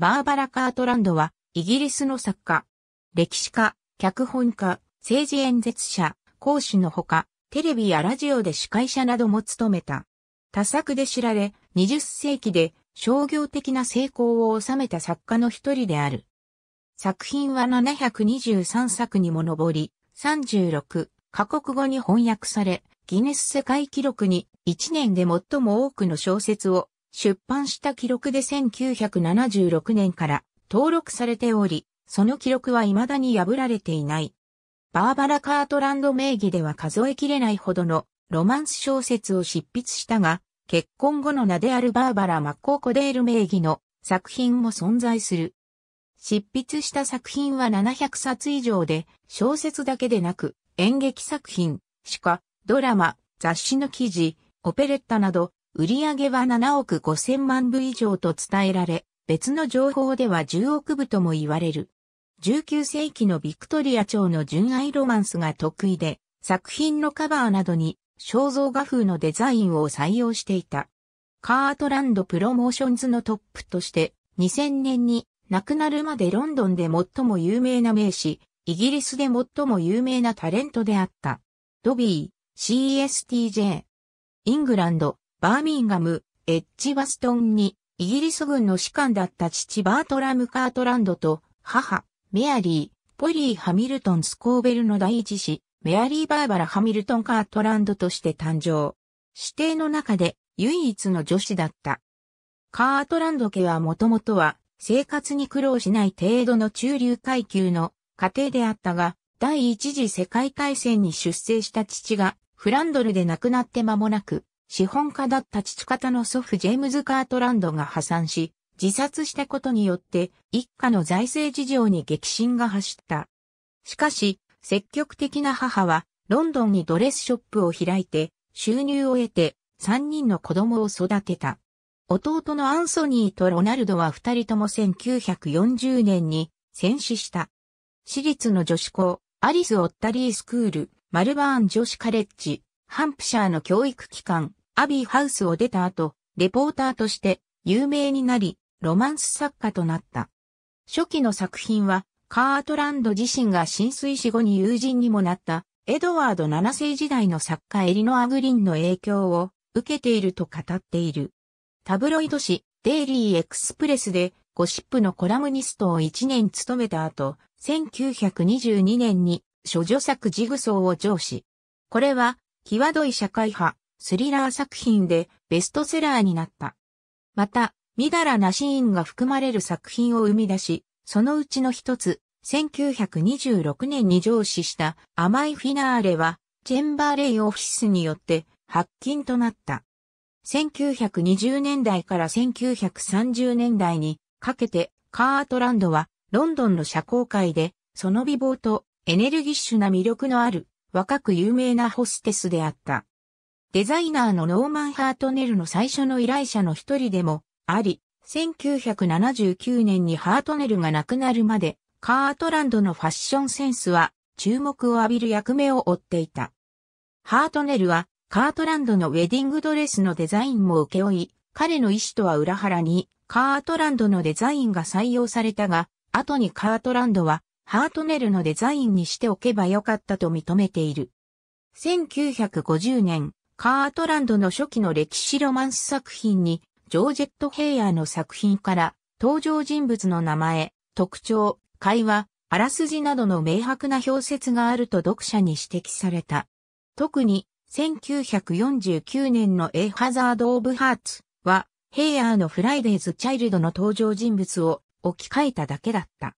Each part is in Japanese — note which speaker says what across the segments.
Speaker 1: バーバラ・カートランドは、イギリスの作家、歴史家、脚本家、政治演説者、講師のほか、テレビやラジオで司会者なども務めた。多作で知られ、20世紀で商業的な成功を収めた作家の一人である。作品は723作にも上り、36カ国語に翻訳され、ギネス世界記録に1年で最も多くの小説を出版した記録で1976年から登録されており、その記録は未だに破られていない。バーバラ・カートランド名義では数えきれないほどのロマンス小説を執筆したが、結婚後の名であるバーバラ・マッコー・コデール名義の作品も存在する。執筆した作品は700冊以上で、小説だけでなく、演劇作品、詩歌、ドラマ、雑誌の記事、オペレッタなど、売上は7億5千万部以上と伝えられ、別の情報では10億部とも言われる。19世紀のビクトリア朝の純愛ロマンスが得意で、作品のカバーなどに肖像画風のデザインを採用していた。カートランドプロモーションズのトップとして、2000年に亡くなるまでロンドンで最も有名な名士、イギリスで最も有名なタレントであった。ドビー、CSTJ。イングランド、バーミンガム、エッジワストンに、イギリス軍の士官だった父バートラム・カートランドと、母、メアリー、ポリー・ハミルトン・スコーベルの第一子、メアリー・バーバラ・ハミルトン・カートランドとして誕生。指定の中で唯一の女子だった。カートランド家はもともとは生活に苦労しない程度の中流階級の家庭であったが、第一次世界大戦に出征した父がフランドルで亡くなって間もなく、資本家だった父方の祖父ジェームズ・カートランドが破産し、自殺したことによって一家の財政事情に激震が走った。しかし、積極的な母はロンドンにドレスショップを開いて収入を得て3人の子供を育てた。弟のアンソニーとロナルドは2人とも1940年に戦死した。私立の女子校、アリス・オッタリースクール、マルバーン女子カレッジ、ハンプシャーの教育機関、アビーハウスを出た後、レポーターとして有名になり、ロマンス作家となった。初期の作品は、カートランド自身が浸水死後に友人にもなった、エドワード7世時代の作家エリノア・グリンの影響を受けていると語っている。タブロイド誌、デイリー・エクスプレスで、ゴシップのコラムニストを1年務めた後、1922年に、処女作ジグソーを上司。これは、際どい社会派、スリラー作品でベストセラーになった。また、みだらなシーンが含まれる作品を生み出し、そのうちの一つ、1926年に上司した甘いフィナーレは、チェンバーレイオフィスによって発禁となった。1920年代から1930年代にかけてカートランドはロンドンの社交界でその美貌とエネルギッシュな魅力のある若く有名なホステスであった。デザイナーのノーマン・ハートネルの最初の依頼者の一人でもあり、1979年にハートネルが亡くなるまで、カートランドのファッションセンスは注目を浴びる役目を負っていた。ハートネルはカートランドのウェディングドレスのデザインも受け負い、彼の意思とは裏腹にカートランドのデザインが採用されたが、後にカートランドはハートネルのデザインにしておけばよかったと認めている。1950年、カートランドの初期の歴史ロマンス作品に、ジョージェット・ヘイヤーの作品から登場人物の名前、特徴、会話、あらすじなどの明白な表説があると読者に指摘された。特に、1949年のエハザード・オブ・ハーツは、ヘイヤーのフライデーズ・チャイルドの登場人物を置き換えただけだった。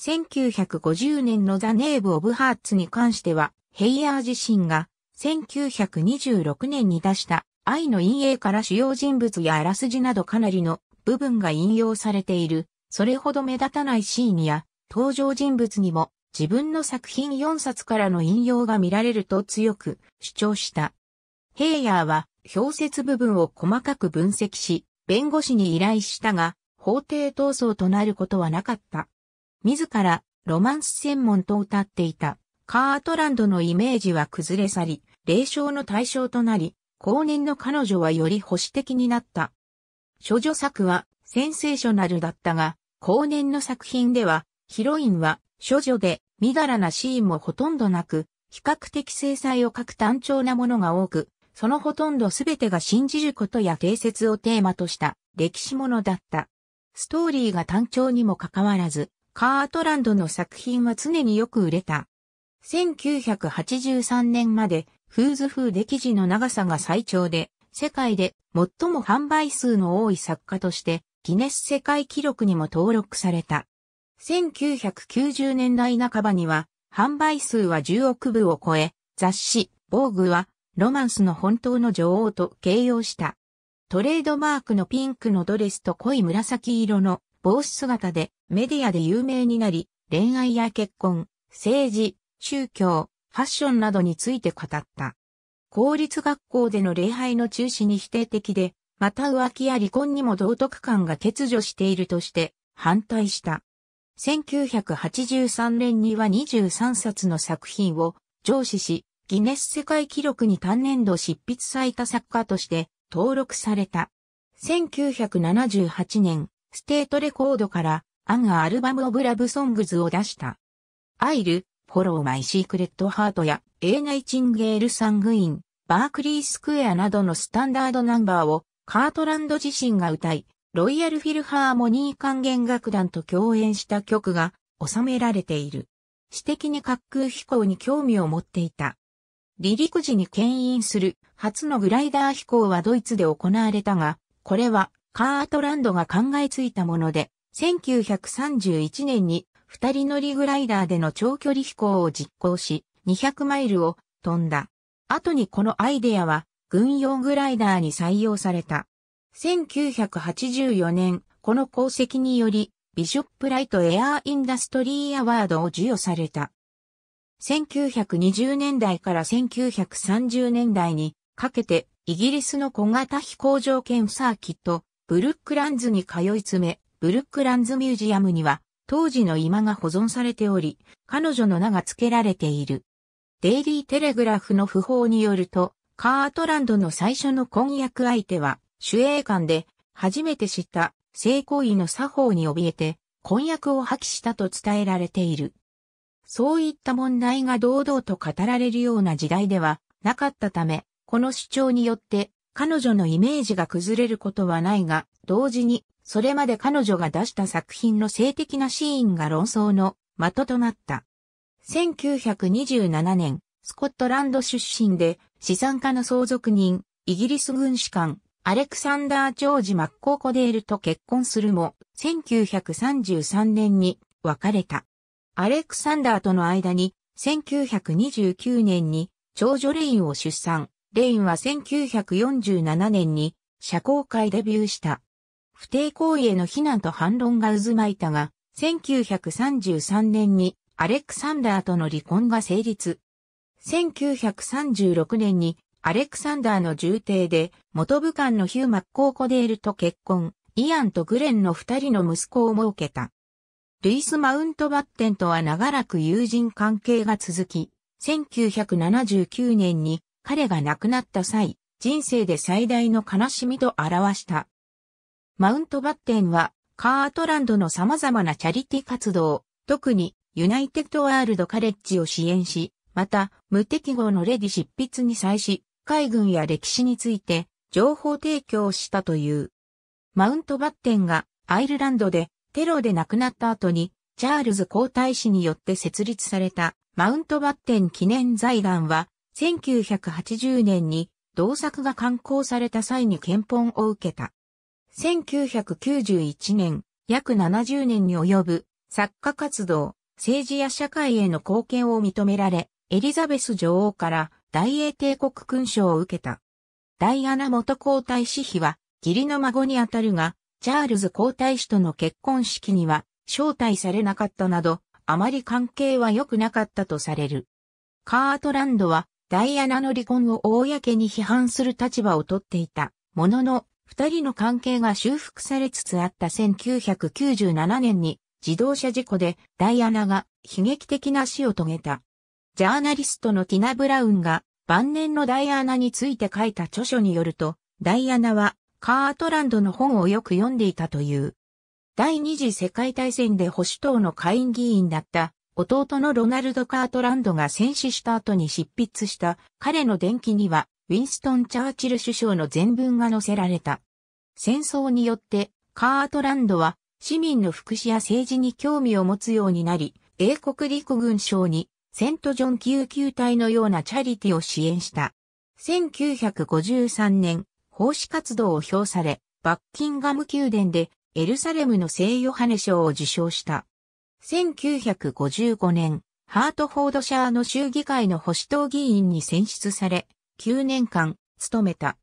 Speaker 1: 1950年のザ・ネーブ・オブ・ハーツに関しては、ヘイヤー自身が1926年に出した愛の陰影から主要人物やあらすじなどかなりの部分が引用されている、それほど目立たないシーンや登場人物にも自分の作品4冊からの引用が見られると強く主張した。ヘイヤーは表説部分を細かく分析し、弁護士に依頼したが、法廷闘争となることはなかった。自らロマンス専門と謳っていたカートランドのイメージは崩れ去り、霊障の対象となり、後年の彼女はより保守的になった。処女作はセンセーショナルだったが、後年の作品では、ヒロインは処女で、みだらなシーンもほとんどなく、比較的制裁を書く単調なものが多く、そのほとんどすべてが信じることや定説をテーマとした歴史ものだった。ストーリーが単調にもかかわらず、カートランドの作品は常によく売れた。1983年までフーズ風で記事の長さが最長で、世界で最も販売数の多い作家として、ギネス世界記録にも登録された。1990年代半ばには、販売数は10億部を超え、雑誌、防具は、ロマンスの本当の女王と形容した。トレードマークのピンクのドレスと濃い紫色の帽子姿でメディアで有名になり、恋愛や結婚、政治、宗教、ファッションなどについて語った。公立学校での礼拝の中止に否定的で、また浮気や離婚にも道徳観が欠如しているとして反対した。1983年には23冊の作品を上司し、ギネス世界記録に単年度執筆された作家として登録された。1978年、ステートレコードからアンアルバムオブラブソングズを出した。アイル、フォローマイシークレットハートや、エーナイチンゲールサングイン、バークリースクエアなどのスタンダードナンバーを、カートランド自身が歌い、ロイヤルフィルハーモニー管弦楽団と共演した曲が収められている。私的に滑空飛行に興味を持っていた。離陸時に牽引する初のグライダー飛行はドイツで行われたが、これはカートランドが考えついたもので、1931年に二人乗りグライダーでの長距離飛行を実行し、200マイルを飛んだ。後にこのアイデアは軍用グライダーに採用された。1984年、この功績により、ビショップライトエアーインダストリーアワードを授与された。1920年代から1930年代にかけてイギリスの小型飛行場兼サーキット、ブルックランズに通い詰め、ブルックランズミュージアムには当時の居間が保存されており、彼女の名が付けられている。デイリーテレグラフの訃報によると、カートランドの最初の婚約相手は、主営官で、初めて知った性行為の作法に怯えて、婚約を破棄したと伝えられている。そういった問題が堂々と語られるような時代ではなかったため、この主張によって彼女のイメージが崩れることはないが、同時にそれまで彼女が出した作品の性的なシーンが論争の的となった。1927年、スコットランド出身で資産家の相続人、イギリス軍士官、アレクサンダー・ジョージ・マッコーコデールと結婚するも、1933年に別れた。アレクサンダーとの間に、1929年に長女レインを出産。レインは1947年に社交界デビューした。不定行為への非難と反論が渦巻いたが、1933年にアレクサンダーとの離婚が成立。1936年にアレクサンダーの重帝で元武官のヒュー・マッコーコデールと結婚、イアンとグレンの二人の息子を設けた。ルイス・マウントバッテンとは長らく友人関係が続き、1979年に彼が亡くなった際、人生で最大の悲しみと表した。マウントバッテンは、カートランドの様々なチャリティ活動、特にユナイテッドワールドカレッジを支援し、また、無適合のレディ執筆に際し、海軍や歴史について情報提供したという。マウントバッテンがアイルランドでテロで亡くなった後に、チャールズ皇太子によって設立されたマウントバッテン記念財団は、1980年に同作が刊行された際に検本を受けた。1991年、約70年に及ぶ作家活動、政治や社会への貢献を認められ、エリザベス女王から大英帝国勲章を受けた。ダイアナ元皇太子妃は、義理の孫にあたるが、チャールズ皇太子との結婚式には招待されなかったなど、あまり関係は良くなかったとされる。カートランドは、ダイアナの離婚を公に批判する立場をとっていた。ものの、二人の関係が修復されつつあった1997年に自動車事故でダイアナが悲劇的な死を遂げた。ジャーナリストのティナ・ブラウンが晩年のダイアナについて書いた著書によると、ダイアナはカートランドの本をよく読んでいたという。第二次世界大戦で保守党の下院議員だった弟のロナルド・カートランドが戦死した後に執筆した彼の伝記にはウィンストン・チャーチル首相の全文が載せられた。戦争によって、カートランドは市民の福祉や政治に興味を持つようになり、英国陸軍省にセントジョン救急隊のようなチャリティを支援した。1953年、奉仕活動を評され、バッキンガム宮殿でエルサレムの聖ヨハネ賞を受賞した。1955年、ハートフォードシャーの州議会の保守党議員に選出され、9年間、務めた。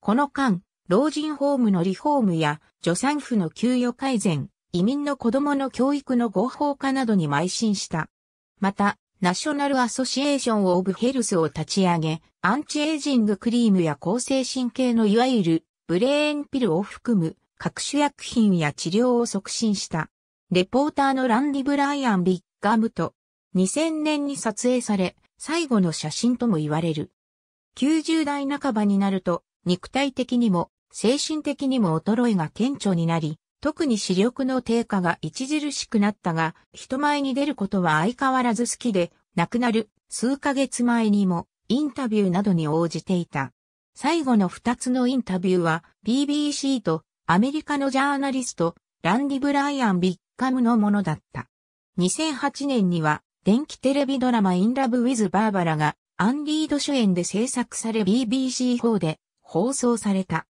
Speaker 1: この間、老人ホームのリフォームや助産婦の給与改善、移民の子供の教育の合法化などに邁進した。また、ナショナルアソシエーション・オブ・ヘルスを立ち上げ、アンチエイジングクリームや抗精神系のいわゆるブレーンピルを含む各種薬品や治療を促進した。レポーターのランディ・ブライアン・ビッガムと2000年に撮影され、最後の写真とも言われる。90代半ばになると、肉体的にも、精神的にも衰えが顕著になり、特に視力の低下が著しくなったが、人前に出ることは相変わらず好きで、亡くなる数ヶ月前にもインタビューなどに応じていた。最後の二つのインタビューは BBC とアメリカのジャーナリストランディ・ブライアン・ビッカムのものだった。2008年には電気テレビドラマインラブ・ウィズ・バーバラがアンリード主演で制作され BBC4 で放送された。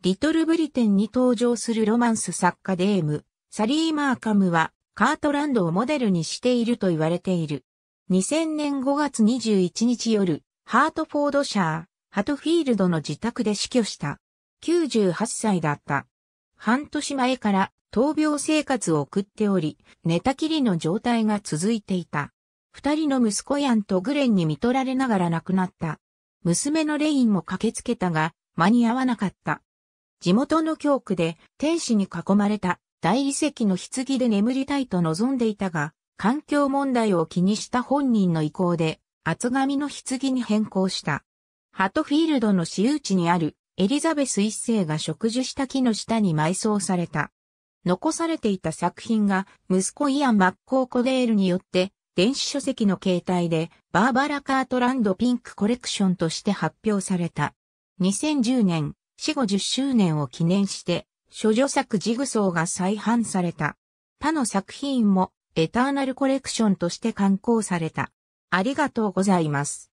Speaker 1: リトルブリテンに登場するロマンス作家デーム、サリー・マーカムはカートランドをモデルにしていると言われている。2000年5月21日夜、ハートフォードシャー、ハトフィールドの自宅で死去した。98歳だった。半年前から闘病生活を送っており、寝たきりの状態が続いていた。二人の息子ヤンとグレンに見取られながら亡くなった。娘のレインも駆けつけたが、間に合わなかった。地元の教区で天使に囲まれた大理石の棺で眠りたいと望んでいたが、環境問題を気にした本人の意向で、厚紙の棺に変更した。ハトフィールドの私有地にあるエリザベス一世が植樹した木の下に埋葬された。残されていた作品が息子イアン・マッコー・コデールによって電子書籍の形態で、バーバラ・カートランド・ピンクコレクションとして発表された。2010年、死後10周年を記念して、諸女作ジグソーが再販された。他の作品もエターナルコレクションとして刊行された。ありがとうございます。